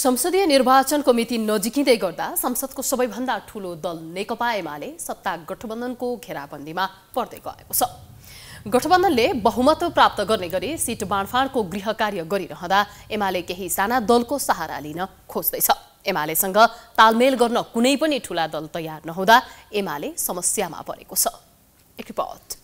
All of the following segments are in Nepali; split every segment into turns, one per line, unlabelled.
संसदीय निर्वाचनको मिति नजिकिँदै गर्दा संसदको सबैभन्दा ठूलो दल नेकपा एमाले सत्ता गठबन्धनको घेराबन्दीमा पर्दै गएको छ गठबन्धनले बहुमत प्राप्त गर्ने गरी सिट बाँडफाँडको गृह कार्य गरिरहँदा एमाले केही साना दलको सहारा लिन खोज्दैछ एमालेसँग तालमेल गर्न कुनै पनि ठूला दल तयार नहुँदा एमाले समस्यामा परेको छ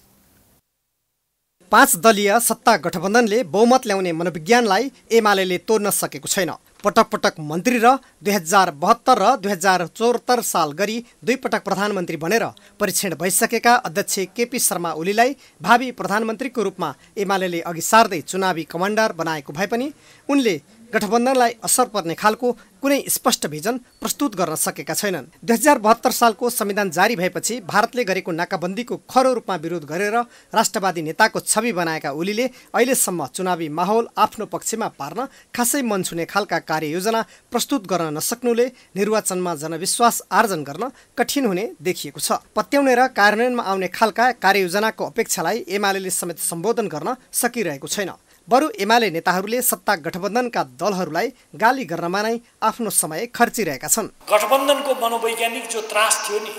पाँच दलीय सत्ता गठबन्धनले बहुमत ल्याउने मनोविज्ञानलाई एमाले तोड्न सकेको छैन पटक पटक मन्त्री र दुई हजार बहत्तर र दुई हजार चौहत्तर साल गरी दुई पटक प्रधानमन्त्री बनेर परीक्षण भइसकेका अध्यक्ष केपी शर्मा ओलीलाई भावी प्रधानमन्त्रीको रूपमा एमाले अघि सार्दै चुनावी कमान्डर बनाएको भए पनि उनले गठबन्धनलाई असर पर्ने खालको कुनै स्पष्ट भिजन प्रस्तुत गर्न सकेका छैनन् दुई हजार बहत्तर सालको संविधान जारी भएपछि भारतले गरेको नाकाबन्दीको खरो रूपमा विरोध गरेर राष्ट्रवादी नेताको छवि बनाएका ओलीले अहिलेसम्म चुनावी माहौल आफ्नो पक्षमा पार्न खासै मन छुने खालका कार्ययोजना प्रस्तुत गर्न नसक्नुले निर्वाचनमा जनविश्वास आर्जन गर्न कठिन हुने देखिएको छ पत्याउने र कार्यान्वयनमा आउने खालका कार्ययोजनाको अपेक्षालाई एमाले समेत सम्बोधन गर्न सकिरहेको छैन बरु एमाले नेताहरूले सत्ता गठबन्धनका दलहरूलाई गाली गर्नमा नै आफ्नो समय खर्चिरहेका छन्
गठबन्धनको मनोवैज्ञानिक जो त्रास थियो नि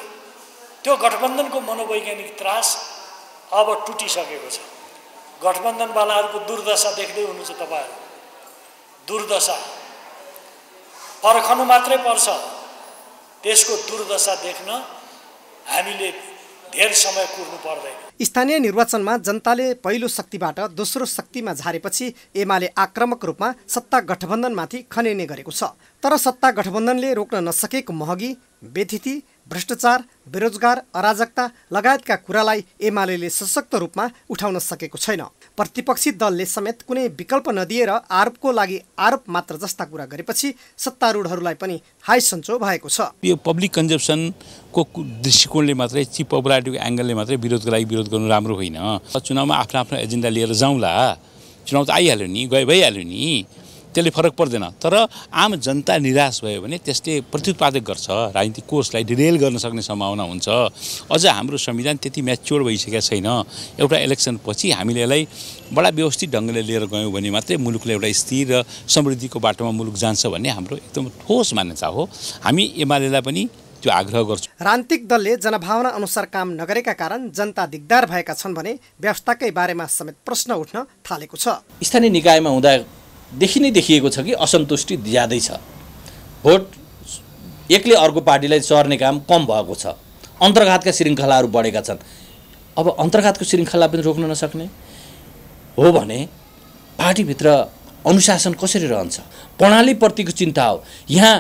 त्यो गठबन्धनको मनोवैज्ञानिक त्रास अब टुटिसकेको छ गठबन्धनवालाहरूको दुर्दशा देख्दै हुनुहुन्छ तपाईँहरू दुर्दशा पर्खनु मात्रै पर्छ त्यसको दुर्दशा देख्न हामीले धेरै समय कुर्नु पर्दैन
स्थानीय निर्वाचनमा जनताले पहिलो शक्तिबाट दोस्रो शक्तिमा झारेपछि एमाले आक्रामक रूपमा सत्ता गठबन्धनमाथि खनिने गरेको छ तर सत्ता गठबन्धनले रोक्न नसकेको महगी व्यथिति भ्रष्टाचार बेरोजगार अराजकता लगायतका कुरालाई एमाले सशक्त रूपमा उठाउन सकेको छैन प्रतिपक्षी दलले समेत कुनै विकल्प नदिएर आरोपको लागि आरोप मात्र जस्ता कुरा गरेपछि सत्तारूढहरूलाई पनि हाई सन्चो भएको छ
यो पब्लिक कन्जम्सनको दृष्टिकोणले मात्रै चिप पपुलारिटीको एङ्गलले मात्रै विरोधको लागि विरोध गर्नु राम्रो होइन चुनावमा आफ्नो आफ्नो एजेन्डा लिएर जाउँला चुनाव त आइहाल्यो नि गए भइहाल्यो नि त्यसले फरक पर्दैन तर आम जनता निराश भयो भने त्यसले प्रतिपादक गर्छ राजनीतिक कोषलाई डिरेल गर्न सक्ने सम्भावना हुन्छ अझ हाम्रो संविधान त्यति म्याच्योर भइसकेको छैन एउटा इलेक्सन पछि हामीले यसलाई बडा व्यवस्थित ढङ्गले लिएर गयौँ भने मात्रै मुलुकले एउटा स्थिर र समृद्धिको बाटोमा मुलुक जान्छ भन्ने हाम्रो एकदम ठोस मान्यता हो हामी एमालेलाई पनि त्यो आग्रह गर्छौँ राजनीतिक
दलले जनभावना अनुसार काम नगरेका कारण जनता दिगदार भएका छन् भने व्यवस्थाकै बारेमा समेत प्रश्न उठ्न थालेको छ
स्थानीय निकायमा हुँदा देखि नै देखिएको छ कि असन्तुष्टि ज्यादै छ भोट एकले अर्को पार्टीलाई चर्ने काम कम भएको छ अन्तर्घातका श्रृङ्खलाहरू बढेका छन् अब अन्तर्घातको श्रृङ्खला पनि रोक्न नसक्ने हो भने पार्टीभित्र अनुशासन कसरी रहन्छ प्रणालीप्रतिको चिन्ता हो यहाँ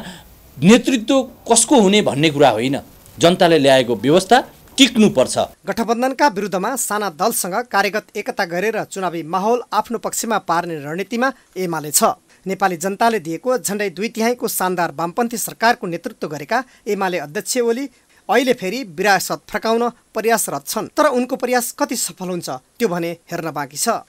नेतृत्व कसको हुने भन्ने कुरा होइन जनताले ल्याएको व्यवस्था टिक्नुपर्छ
गठबन्धनका विरुद्धमा साना दलसँग कार्यगत एकता गरेर चुनावी माहौल आफ्नो पक्षमा पार्ने रणनीतिमा एमाले छ नेपाली जनताले दिएको झन्डै दुई तिहाईको शानदार वामपन्थी सरकारको नेतृत्व गरेका एमाले अध्यक्ष ओली अहिले फेरि विरासत फर्काउन प्रयासरत छन् तर उनको प्रयास कति सफल हुन्छ त्यो भने हेर्न बाँकी छ